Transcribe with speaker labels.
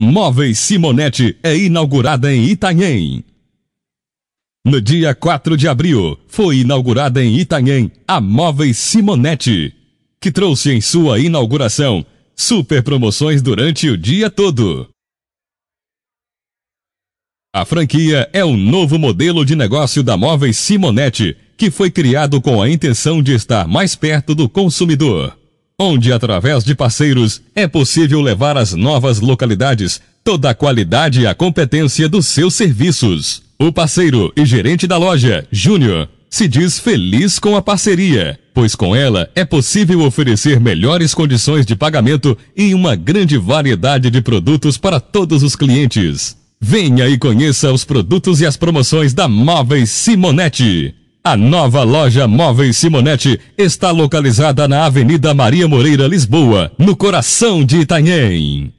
Speaker 1: Móveis Simonete é inaugurada em Itanhem. No dia 4 de abril, foi inaugurada em Itanhem a Móveis Simonete, que trouxe em sua inauguração super promoções durante o dia todo. A franquia é um novo modelo de negócio da Móveis Simonete, que foi criado com a intenção de estar mais perto do consumidor onde, através de parceiros, é possível levar às novas localidades toda a qualidade e a competência dos seus serviços. O parceiro e gerente da loja, Júnior, se diz feliz com a parceria, pois com ela é possível oferecer melhores condições de pagamento e uma grande variedade de produtos para todos os clientes. Venha e conheça os produtos e as promoções da Móveis Simonetti. A nova loja Móveis Simonetti está localizada na Avenida Maria Moreira, Lisboa, no coração de Itanhem.